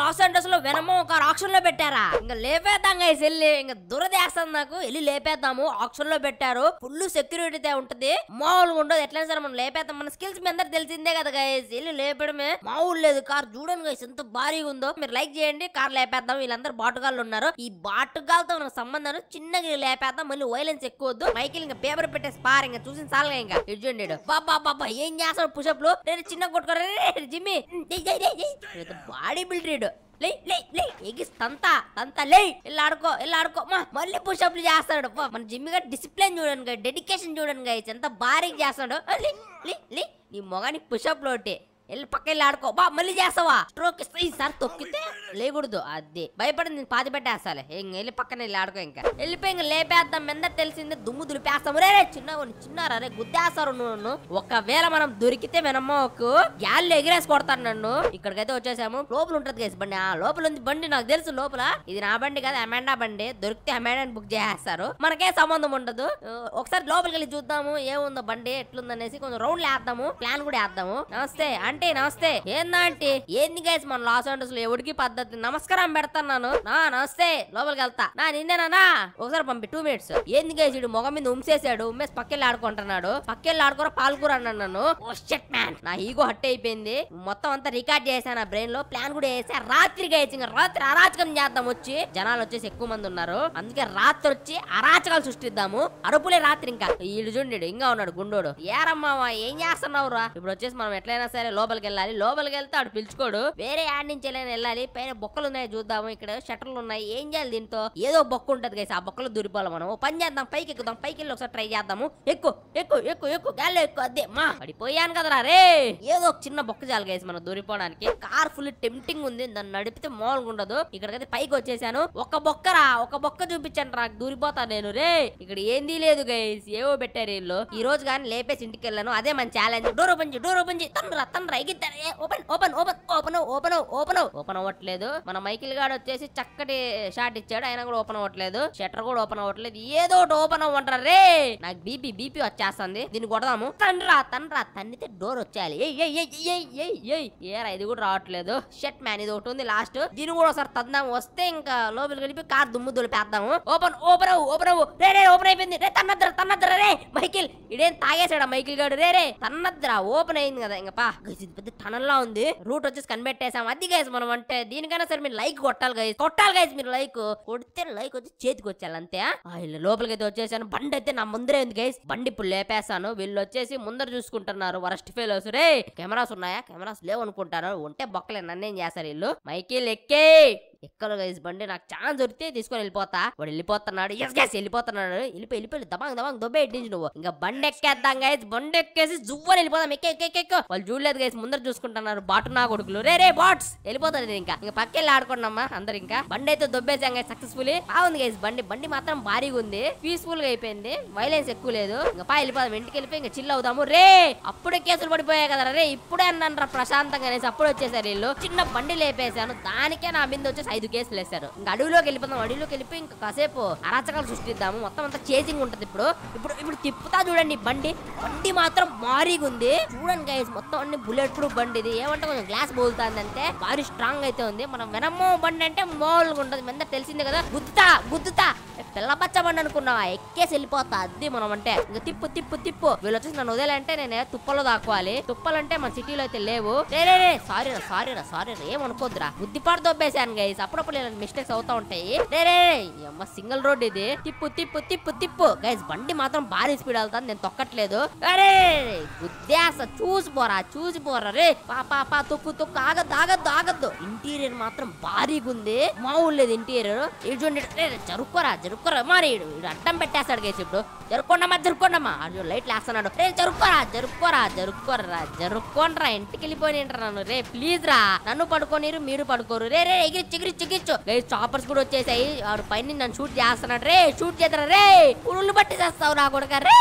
Los Angeles లో వెనము ఒక option లో పెట్టారా ఇంకా లేపేద్దాం గైస్ వెళ్ళి ఇంకా దురదేస్తాం నాకు వెళ్ళి లేపేద్దాము ఆప్షన్ లో పెట్టారు ఫుల్ సెక్యూరిటీ తే ఉంటది మామూలుగా ఉండదు ఎట్లయినా సరే మనం లేపేద్దాం మన స్కిల్స్ మీ అందరు తెలిసిందే కదా గైస్ వెళ్ళి లేపడమే మామూలు లేదు కార్ చూడండి గైస్ ఎంత భారీగా ఉందో మీరు లైక్ చేయండి కార్ లేపేద్దాం వీళ్ళందరూ బాటుగాళ్ళు ఉన్నారు ఈ బాటుగాళ్ళతో మనకు సంబంధం చిన్నగా లేపేద్దాం మళ్ళీ వైలెన్స్ ఎక్కువ వద్దు మైకిల్ ఇంకా పేపర్ పెట్టేసి పార్ ఇంకా చూసిన సాలుగా ఇంకా చూడండి బాబా బాబా ఏం చేస్తాడు పుషప్ లో నేను చిన్న కొట్టుకోరే జిమ్మి బాడీ బిల్డర్ లే లే లే ఎగిస్ తంత లే ఇలా ఆడుకో ఇలా ఆడుకో మా మళ్ళీ పుషప్లు చేస్తాడు మన జిమ్మి గారు డిసిప్లిన్ చూడండి డెడికేషన్ చూడండి ఎంత భారీగా చేస్తాడు లే లే నీ మొగానికి పుషప్లు ఒకటే వెళ్ళి వెళ్ళి ఆడుకో బా మళ్ళీ చేస్తావా స్ట్రోక్ ఇస్తే ఈసారి తొక్కితే లేకూడదు అది భయపడి నేను పాతి పెట్టేస్తాలే ఇంక వెళ్ళి పక్కన వెళ్ళి ఆడుకో ఇంకా వెళ్ళిపోయి ఇంక లేపేద్దాం మీద తెలిసింది దుమ్ము దులిపేస్తాము రే చిన్న చిన్నారా రే గుద్దేస్తారు నన్ను ఒకవేళ మనం దొరికితే మనమ్మకు గ్యాల్లో ఎగిరేసి కొడతాను నన్ను ఇక్కడికైతే వచ్చేసాము లోపల ఉంటది కదా బండి ఆ లోపల ఉంది బండి నాకు తెలుసు లోపల ఇది నా బండి కదా అమాండా బండి దొరికితే అమాండాని బుక్ చేసేస్తారు మనకే సంబంధం ఉండదు ఒకసారి లోపలికి వెళ్ళి చూద్దాము ఏముందో బండి ఎట్లుందనేసి కొంచెం రౌండ్లు వేద్దాము ప్లాన్ కూడా వేద్దాము నమస్తే అండ్ ఆంటీ నమస్తే ఏందా ఆంటీ ఏంది గైస్ మన లాస్ ఏంజల్స్ లో ఎవడికి పద్ధతి నమస్కారం పెడతాను నా నమస్తే లోపలికి వెళ్తా నా నానా ఒకసారి పంపి టూ మినిట్స్ ఏంది గైస్ ఇడు మొగం మీద ఉంసేసాడు ఉమ్మేసి పక్కెళ్ళి ఆడుకుంటున్నాడు పక్కెళ్ళి ఆడుకోరా పాల్కూర అన్నాను నన్ను మ్యాన్ నా ఈగో హట్ అయిపోయింది మొత్తం అంతా రికార్డ్ చేశాను నా బ్రెయిన్ లో ప్లాన్ కూడా వేసా రాత్రి గైస్ రాత్రి అరాచకం చేద్దాం వచ్చి జనాలు వచ్చేసి ఎక్కువ మంది ఉన్నారు అందుకే రాత్రి వచ్చి అరాచకాలు సృష్టిద్దాము అరుపులే రాత్రి ఇంకా వీళ్ళు చూడండి ఇంకా ఉన్నాడు గుండోడు ఏరమ్మా ఏం చేస్తున్నావురా ఇప్పుడు వచ్చేసి మనం ఎట్లయినా సరే లోపలికి వెళ్ళాలి లోపలికి వెళ్తే ఆడు పిలుచుకోడు వేరే యాడ్ నుంచి వెళ్ళాలి పైన బొక్కలు ఉన్నాయి చూద్దాము ఇక్కడ షటర్లు ఉన్నాయి ఏం చేయాలి దీంతో ఏదో బొక్క ఉంటది కదా ఆ బొక్కలు దూరిపోవాలి మనం పని చేద్దాం పైకి ఎక్కుదాం పైకి వెళ్ళి ఒకసారి ట్రై చేద్దాము ఎక్కువ ఎక్కువ ఎక్కువ ఎక్కువ గాలి ఎక్కువ అదే మా పడిపోయాను కదరా రే ఏదో ఒక చిన్న బొక్క చాలు గైస్ మనం దూరిపోవడానికి కార్ ఫుల్ టెంప్టింగ్ ఉంది దాన్ని నడిపితే మామూలుగా ఉండదు ఇక్కడికైతే పైకి వచ్చేసాను ఒక బొక్కరా ఒక బొక్క చూపించండి రా దూరిపోతా నేను రే ఇక్కడ ఏంది లేదు గైస్ ఏవో పెట్టారు వీళ్ళు ఈ రోజు కానీ లేపేసి ఇంటికి వెళ్ళాను అదే మన ఛాలెంజ్ డోర్ పంచి డోర్ పంచి తండ్రా తండ్రా పైకిద్దాను open open open open open open open అవ్వట్లేదు మన మైకిల్ గాడు వచ్చేసి చక్కటి షాట్ ఇచ్చాడు ఆయన కూడా ఓపెన్ అవ్వట్లేదు షట్టర్ కూడా ఓపెన్ అవ్వట్లేదు ఏదో ఒకటి ఓపెన్ అవ్వంటారు రే నాకు బీపీ బీపీ వచ్చేస్తుంది దీన్ని కొడదాము తండ్రా తండ్రా తన్నితే డోర్ వచ్చేయాలి ఏరా ఇది కూడా రావట్లేదు షట్ మ్యాన్ ఇది ఒకటి ఉంది లాస్ట్ దీన్ని కూడా ఒకసారి తద్దాము వస్తే ఇంకా లోపలికి కలిపి కార్ దుమ్ము దులిపేద్దాము ఓపెన్ ఓపెన్ ఓపెన్ రే రే ఓపెన్ అయిపోయింది రే తన్నద్ర తన్నద్ర రే మైకిల్ ఇడేం తాగేసాడా మైకిల్ గారు రే రే తన్నద్ర ఓపెన్ అయింది కదా ఇంకా పా ఇది పెద్ద లా ఉంది రూట్ వచ్చేసి కనిపెట్టేసాం అది గైస్ మనం అంటే దీనికైనా సరే మీరు లైక్ కొట్టాలి గైస్ కొట్టాలి గైస్ మీరు లైక్ కొడితే లైక్ వచ్చి చేతికి వచ్చేయాలి అంతే వీళ్ళు లోపలికి అయితే వచ్చేసాను బండి అయితే నా ముందరే ఉంది గైస్ బండి ఇప్పుడు లేపేసాను వీళ్ళు వచ్చేసి ముందర చూసుకుంటున్నారు వరస్ట్ ఫెయిల్ రే కెమెరాస్ ఉన్నాయా కెమెరాస్ లేవనుకుంటారు ఉంటే బొక్కలే నన్నేం చేస్తారు వీళ్ళు మైకిల్ ఎక్కే ఎక్కడ గైస్ బండి నాకు ఛాన్స్ దొరికితే తీసుకొని వెళ్ళిపోతా వాడు వెళ్ళిపోతున్నాడు ఎస్ గ్యాస్ వెళ్ళిపోతున్నాడు వెళ్ళిపో వెళ్ళిపోయి దబాంగ్ దబాంగ్ దొబ్బే ఎట్టించు నువ్వు ఇంకా బండి ఎక్కేద్దాం గైస్ బండి ఎక్కేసి జువ్వని వెళ్ళిపోదాం ఎక్క వాళ్ళు చూడలేదు గైస్ ముందర చూసుకుంటున్నారు బాటు నా కొడుకులు రే రే బాట్స్ వెళ్ళిపోతారు ఇంకా ఇంకా పక్కెళ్ళి ఆడుకున్నామా అందరు ఇంకా బండి అయితే దొబ్బేసాం గైస్ సక్సెస్ఫుల్ బాగుంది గైస్ బండి బండి మాత్రం భారీగా ఉంది పీస్ఫుల్ గా అయిపోయింది వైలెన్స్ ఎక్కువ లేదు ఇంకా పా వెళ్ళిపోదాం ఇంటికి వెళ్ళిపోయి ఇంకా చిల్ అవుదాము రే అప్పుడే కేసులు పడిపోయాయి కదా రే ఇప్పుడే అన్నాను ప్రశాంతంగా అనేసి అప్పుడు వచ్చేసారు వీళ్ళు చిన్న బండి లేపేశాను దానికే నా మీద వచ్చేసి ఐదు కేసులు వేశారు ఇంకా అడవిలోకి వెళ్ళిపోతాం అడవిలోకి వెళ్ళిపోయి ఇంకా కాసేపు అరాచకాలు సృష్టిద్దాము మొత్తం అంతా చేసింగ్ ఉంటది ఇప్పుడు ఇప్పుడు ఇప్పుడు తిప్పుతా చూడండి బండి బండి మాత్రం మారీగా ఉంది చూడండి గైస్ మొత్తం అన్ని బుల్లెట్ ప్రూఫ్ బండి ఇది ఏమంటే కొంచెం గ్లాస్ బోల్తుంది అంటే భారీ స్ట్రాంగ్ అయితే ఉంది మనం వినమో బండి అంటే మామూలుగా ఉంటది మీద తెలిసిందే కదా గుద్దుతా గుద్దుతా బండి అనుకున్నావా ఎక్కేసి వెళ్ళిపోతా అది మనం అంటే ఇంకా తిప్పు తిప్పు తిప్పు వీళ్ళు వచ్చేసి నన్ను వదిలేంటే నేనే తుప్పలో దాక్కోవాలి తుప్పలంటే మన సిటీలో అయితే లేవు సారీ సారీరా సారీరా ఏమనుకోద్దురా పాడు దొబ్బేశాను గైస్ గైస్ అప్పుడప్పుడు ఇలాంటి మిస్టేక్స్ అవుతా ఉంటాయి అమ్మ సింగిల్ రోడ్ ఇది తిప్పు తిప్పు తిప్పు తిప్పు గైస్ బండి మాత్రం భారీ స్పీడ్ వెళ్తాను నేను తొక్కట్లేదు అరే పోరా చూసిపోరా పోరా రే పా పా పా ఆగద్దు ఆగద్దు ఆగద్దు ఇంటీరియర్ మాత్రం భారీగా ఉంది మావులేదు ఇంటీరియర్ చూడండి జరుక్కోరా జరుక్కోరా మరి అడ్డం పెట్టేస్తాడు గైస్ ఇప్పుడు జరుక్కోండమ్మా జరుక్కోండమ్మా లైట్లు వేస్తున్నాడు రే జరుక్కోరా జరుక్కోరా జరుక్కోరా జరుక్కోండ్రా ఇంటికి వెళ్ళిపోయినరా రే ప్లీజ్ రా నన్ను పడుకోనిరు మీరు పడుకోరు రే రే ఎగిరి ఫ్రిడ్జ్ చాపర్స్ కూడా వచ్చేసాయి వాడు పైన నన్ను షూట్ చేస్తున్నాడు రే షూట్ చేస్తారా రే బట్టి చేస్తావు నా కొడుక రే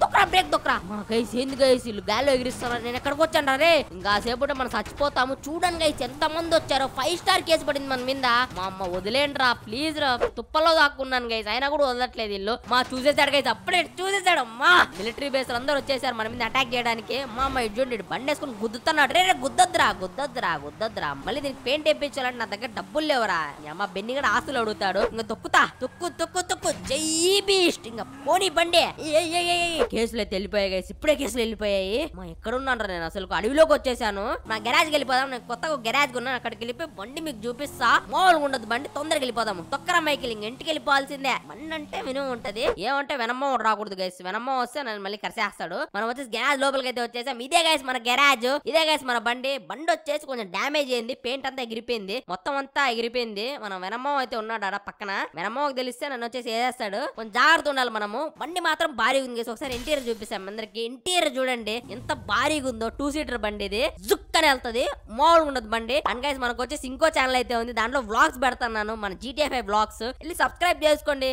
దుక్రా బ్రేక్ దుక్రా మన గైస్ ఎందుకు గైస్ వీళ్ళు గాలిలో ఎగిరిస్తున్నారు నేను ఎక్కడికి వచ్చాను రే ఇంకా సేపు మనం చచ్చిపోతాము చూడండి గైస్ ఎంత మంది వచ్చారో ఫైవ్ స్టార్ కేసు పడింది మన మీద మా అమ్మ వదిలేండి రా ప్లీజ్ రా తుప్పలో దాక్కున్నాను గైస్ అయినా కూడా వదలట్లేదు వీళ్ళు మా చూసేసాడు గైస్ అప్పుడే చూసేసాడు అమ్మా మిలిటరీ బేస్ అందరూ వచ్చేసారు మన మీద అటాక్ చేయడానికి మా అమ్మ ఇడ్జుండి బండి వేసుకుని గుద్దుతున్నాడు రే గుద్దద్దురా గుద్దద్దురా గుద్దద్దురా మళ్ళీ దీనికి పెయింట్ వేయించాలంటే నా దగ్గర డబ్బులు లేవురా లేవరా అమ్మ బెన్ని కూడా ఆస్తులు అడుగుతాడు ఇంకా తొక్కుతా తొక్కు తొక్కు తొక్కు జై బీస్ట్ ఇంకా పోనీ బండి కేసులు అయితే వెళ్ళిపోయాయి ఇప్పుడే కేసులు వెళ్ళిపోయాయి మా ఎక్కడ ఉన్నాను నేను అసలు అడవిలోకి వచ్చేసాను నా గెరాజ్కి వెళ్ళిపోదాం నేను కొత్తగా గెరాజ్ ఉన్నాను అక్కడికి వెళ్ళిపోయి బండి మీకు చూపిస్తా మామూలుగా ఉండదు బండి తొందరగా వెళ్ళిపోదాము తొక్కర మైకిల్ ఇంక ఇంటికి వెళ్ళిపోవాల్సిందే బండి అంటే వినుమ ఉంటది ఏమంటే వెనమ్మ రాకూడదు గైస్ వెనమ్మ వస్తే నన్ను మళ్ళీ కరిసేస్తాడు మనం వచ్చేసి గెరాజ్ లోపలికి అయితే వచ్చేసాం ఇదే గైస్ మన గెరాజ్ ఇదే గైస్ మన బండి బండి వచ్చేసి కొంచెం డ్యామేజ్ అయింది పెయింట్ అంతా ఎగిరిపోయింది మొత్తం అంతా ఎగిరిపోయింది మనం వెనమ్మ అయితే ఉన్నాడు ఆడ పక్కన వెనమ్మకి తెలిస్తే నన్ను వచ్చేసి వేసేస్తాడు కొంచెం జాగ్రత్త ఉండాలి మనము బండి మాత్రం భారీగా ఉంది ఒకసారి ఇంటీరియర్ చూపిస్తాం అందరికి ఇంటీరియర్ చూడండి ఎంత భారీగా ఉందో టూ సీటర్ బండి ఇది జుక్ అని వెళ్తుంది మోల్ ఉండదు బండి అండ్ గైస్ మనకు వచ్చేసి ఇంకో ఛానల్ అయితే ఉంది దాంట్లో బ్లాగ్స్ పెడతాను మన జీటీఎఫ్ఐ బ్లాగ్స్ వెళ్ళి సబ్స్క్రైబ్ చేసుకోండి